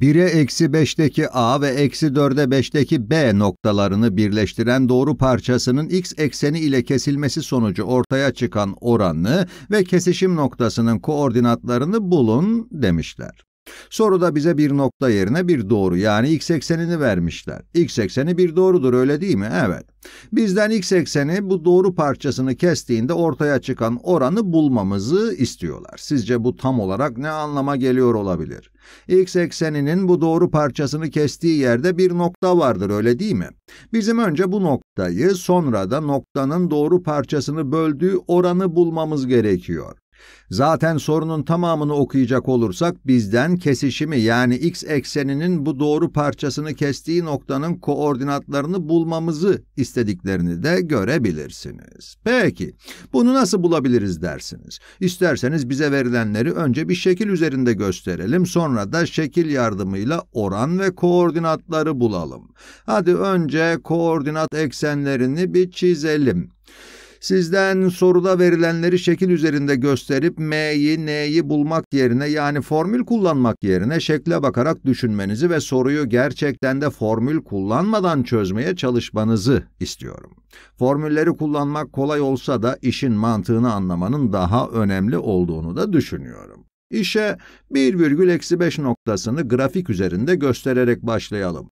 1'e eksi 5'teki a ve eksi 4'e 5'teki b noktalarını birleştiren doğru parçasının x ekseni ile kesilmesi sonucu ortaya çıkan oranı ve kesişim noktasının koordinatlarını bulun demişler. Soruda bize bir nokta yerine bir doğru yani x eksenini vermişler. x ekseni bir doğrudur öyle değil mi? Evet. Bizden x ekseni bu doğru parçasını kestiğinde ortaya çıkan oranı bulmamızı istiyorlar. Sizce bu tam olarak ne anlama geliyor olabilir? x ekseninin bu doğru parçasını kestiği yerde bir nokta vardır öyle değil mi? Bizim önce bu noktayı sonra da noktanın doğru parçasını böldüğü oranı bulmamız gerekiyor. Zaten sorunun tamamını okuyacak olursak bizden kesişimi yani x ekseninin bu doğru parçasını kestiği noktanın koordinatlarını bulmamızı istediklerini de görebilirsiniz. Peki bunu nasıl bulabiliriz dersiniz. İsterseniz bize verilenleri önce bir şekil üzerinde gösterelim sonra da şekil yardımıyla oran ve koordinatları bulalım. Hadi önce koordinat eksenlerini bir çizelim. Sizden soruda verilenleri şekil üzerinde gösterip M'yi, N'yi bulmak yerine yani formül kullanmak yerine şekle bakarak düşünmenizi ve soruyu gerçekten de formül kullanmadan çözmeye çalışmanızı istiyorum. Formülleri kullanmak kolay olsa da işin mantığını anlamanın daha önemli olduğunu da düşünüyorum. İşe 1,-5 noktasını grafik üzerinde göstererek başlayalım.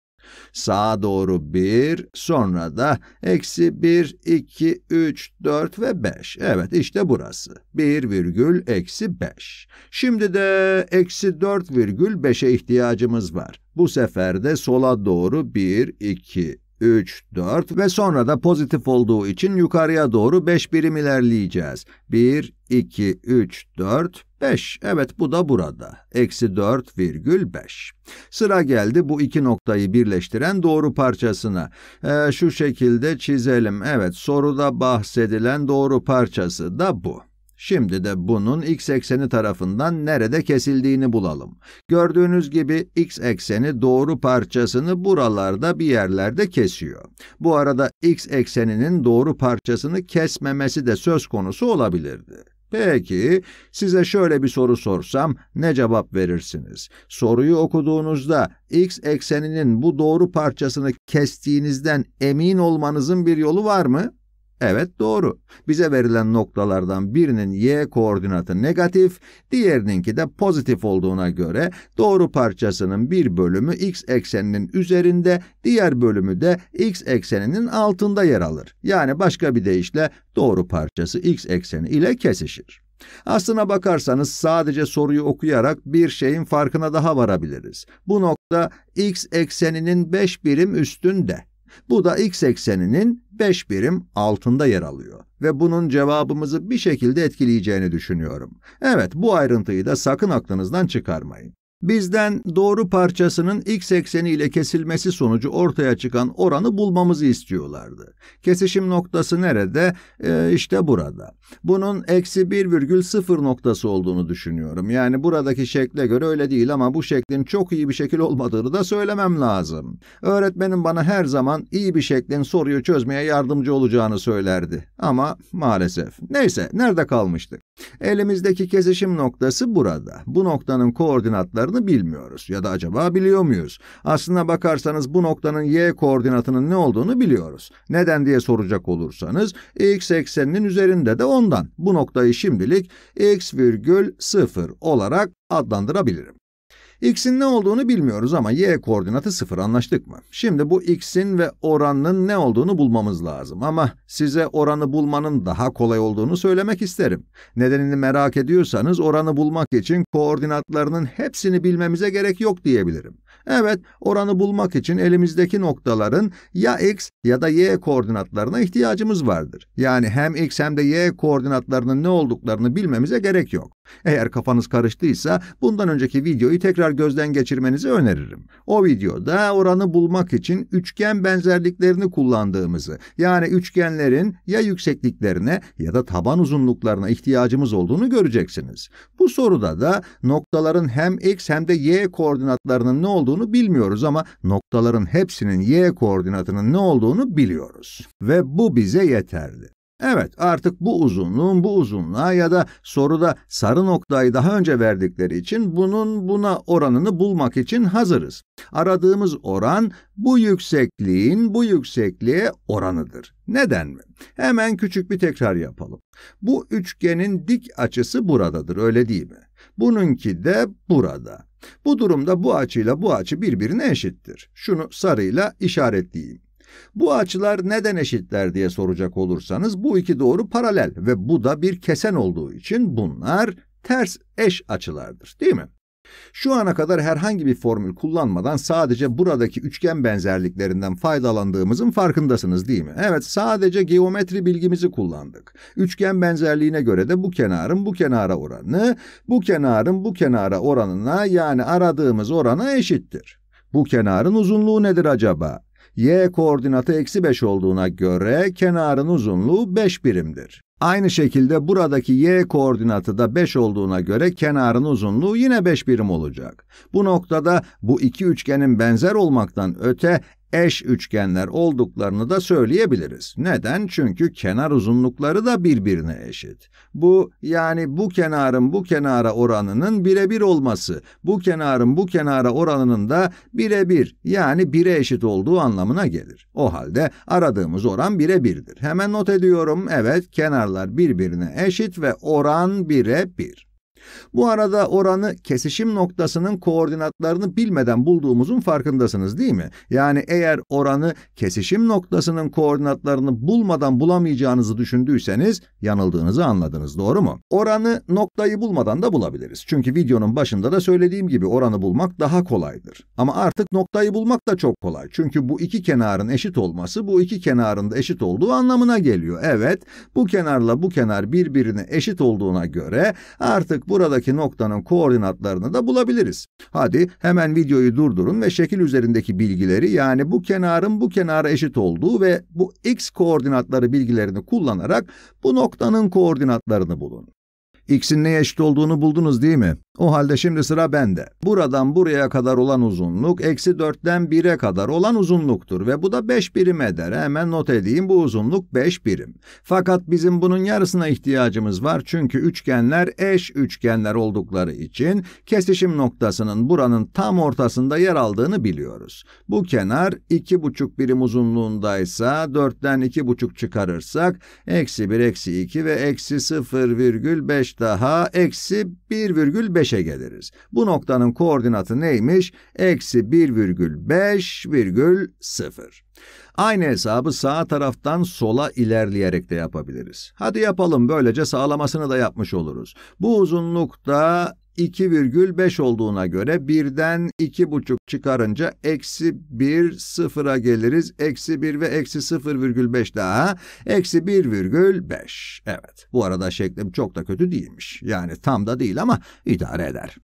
Sağa doğru 1, sonra da eksi 1, 2, 3, 4 ve 5. Evet işte burası. 1 virgül eksi 5. Şimdi de eksi 4 virgül 5'e ihtiyacımız var. Bu sefer de sola doğru 1, 2, 3, 4 ve sonra da pozitif olduğu için yukarıya doğru 5 birim ilerleyeceğiz. 1, 2, 3, 4, 5. Evet bu da burada. Eksi 4 virgül 5. Sıra geldi bu iki noktayı birleştiren doğru parçasına. Ee, şu şekilde çizelim. Evet soruda bahsedilen doğru parçası da bu. Şimdi de bunun x ekseni tarafından nerede kesildiğini bulalım. Gördüğünüz gibi x ekseni doğru parçasını buralarda bir yerlerde kesiyor. Bu arada x ekseninin doğru parçasını kesmemesi de söz konusu olabilirdi. Peki, size şöyle bir soru sorsam ne cevap verirsiniz? Soruyu okuduğunuzda x ekseninin bu doğru parçasını kestiğinizden emin olmanızın bir yolu var mı? Evet doğru. Bize verilen noktalardan birinin y koordinatı negatif, diğerininki de pozitif olduğuna göre doğru parçasının bir bölümü x ekseninin üzerinde, diğer bölümü de x ekseninin altında yer alır. Yani başka bir deyişle doğru parçası x ekseni ile kesişir. Aslına bakarsanız sadece soruyu okuyarak bir şeyin farkına daha varabiliriz. Bu nokta x ekseninin 5 birim üstünde. Bu da x ekseninin 5 birim altında yer alıyor ve bunun cevabımızı bir şekilde etkileyeceğini düşünüyorum. Evet, bu ayrıntıyı da sakın aklınızdan çıkarmayın. Bizden doğru parçasının x ekseni ile kesilmesi sonucu ortaya çıkan oranı bulmamızı istiyorlardı. Kesişim noktası nerede? Ee, işte burada. Bunun eksi 1,0 noktası olduğunu düşünüyorum. Yani buradaki şekle göre öyle değil ama bu şeklin çok iyi bir şekil olmadığını da söylemem lazım. Öğretmenim bana her zaman iyi bir şeklin soruyu çözmeye yardımcı olacağını söylerdi. Ama maalesef. Neyse nerede kalmıştık? Elimizdeki kesişim noktası burada. Bu noktanın koordinatlarını bilmiyoruz. Ya da acaba biliyor muyuz? Aslına bakarsanız bu noktanın y koordinatının ne olduğunu biliyoruz. Neden diye soracak olursanız x ekseninin üzerinde de ondan. Bu noktayı şimdilik x virgül 0 olarak adlandırabilirim. X'in ne olduğunu bilmiyoruz ama y koordinatı sıfır anlaştık mı? Şimdi bu x'in ve oranının ne olduğunu bulmamız lazım ama size oranı bulmanın daha kolay olduğunu söylemek isterim. Nedenini merak ediyorsanız oranı bulmak için koordinatlarının hepsini bilmemize gerek yok diyebilirim. Evet, oranı bulmak için elimizdeki noktaların ya x ya da y koordinatlarına ihtiyacımız vardır. Yani hem x hem de y koordinatlarının ne olduklarını bilmemize gerek yok. Eğer kafanız karıştıysa bundan önceki videoyu tekrar gözden geçirmenizi öneririm. O videoda oranı bulmak için üçgen benzerliklerini kullandığımızı, yani üçgenlerin ya yüksekliklerine ya da taban uzunluklarına ihtiyacımız olduğunu göreceksiniz. Bu soruda da noktaların hem x hem de y koordinatlarının ne olduğunu olduğunu bilmiyoruz ama noktaların hepsinin y koordinatının ne olduğunu biliyoruz. Ve bu bize yeterli. Evet artık bu uzunluğun bu uzunluğa ya da soruda sarı noktayı daha önce verdikleri için bunun buna oranını bulmak için hazırız. Aradığımız oran bu yüksekliğin bu yüksekliğe oranıdır. Neden mi? Hemen küçük bir tekrar yapalım. Bu üçgenin dik açısı buradadır öyle değil mi? Bununki de burada. Bu durumda bu açıyla bu açı birbirine eşittir. Şunu sarıyla işaretleyeyim. Bu açılar neden eşitler diye soracak olursanız bu iki doğru paralel ve bu da bir kesen olduğu için bunlar ters eş açılardır değil mi? Şu ana kadar herhangi bir formül kullanmadan sadece buradaki üçgen benzerliklerinden faydalandığımızın farkındasınız değil mi? Evet sadece geometri bilgimizi kullandık. Üçgen benzerliğine göre de bu kenarın bu kenara oranı, bu kenarın bu kenara oranına yani aradığımız orana eşittir. Bu kenarın uzunluğu nedir acaba? y koordinatı eksi 5 olduğuna göre kenarın uzunluğu 5 birimdir. Aynı şekilde buradaki y koordinatı da 5 olduğuna göre kenarın uzunluğu yine 5 birim olacak. Bu noktada bu iki üçgenin benzer olmaktan öte eş üçgenler olduklarını da söyleyebiliriz. Neden? Çünkü kenar uzunlukları da birbirine eşit. Bu yani bu kenarın bu kenara oranının birebir olması, bu kenarın bu kenara oranının da birebir yani bire eşit olduğu anlamına gelir. O halde aradığımız oran birebirdir. Hemen not ediyorum. Evet, kenarlar birbirine eşit ve oran bire bir. Bu arada oranı kesişim noktasının koordinatlarını bilmeden bulduğumuzun farkındasınız değil mi? Yani eğer oranı kesişim noktasının koordinatlarını bulmadan bulamayacağınızı düşündüyseniz yanıldığınızı anladınız doğru mu? Oranı noktayı bulmadan da bulabiliriz. Çünkü videonun başında da söylediğim gibi oranı bulmak daha kolaydır. Ama artık noktayı bulmak da çok kolay. Çünkü bu iki kenarın eşit olması bu iki kenarın da eşit olduğu anlamına geliyor. Evet bu kenarla bu kenar birbirine eşit olduğuna göre artık buradaki noktanın koordinatlarını da bulabiliriz. Hadi hemen videoyu durdurun ve şekil üzerindeki bilgileri yani bu kenarın bu kenara eşit olduğu ve bu x koordinatları bilgilerini kullanarak bu noktanın koordinatlarını bulun. x'in neye eşit olduğunu buldunuz değil mi? O halde şimdi sıra bende. Buradan buraya kadar olan uzunluk eksi 4'ten 1'e kadar olan uzunluktur ve bu da 5 birim eder. Hemen not edeyim bu uzunluk 5 birim. Fakat bizim bunun yarısına ihtiyacımız var çünkü üçgenler eş üçgenler oldukları için kesişim noktasının buranın tam ortasında yer aldığını biliyoruz. Bu kenar 2,5 birim uzunluğundaysa 4'ten 2,5 çıkarırsak eksi 1 eksi 2 ve eksi 0,5 daha eksi 1,5 5'e geliriz. Bu noktanın koordinatı neymiş? Eksi 1,5 virgül 0. Aynı hesabı sağ taraftan sola ilerleyerek de yapabiliriz. Hadi yapalım böylece sağlamasını da yapmış oluruz. Bu uzunluk da 2,5 olduğuna göre 1'den 2,5 çıkarınca eksi 1 sıfıra geliriz. Eksi 1 ve eksi 0,5 daha. Eksi 1,5. Evet bu arada şeklim çok da kötü değilmiş. Yani tam da değil ama idare eder.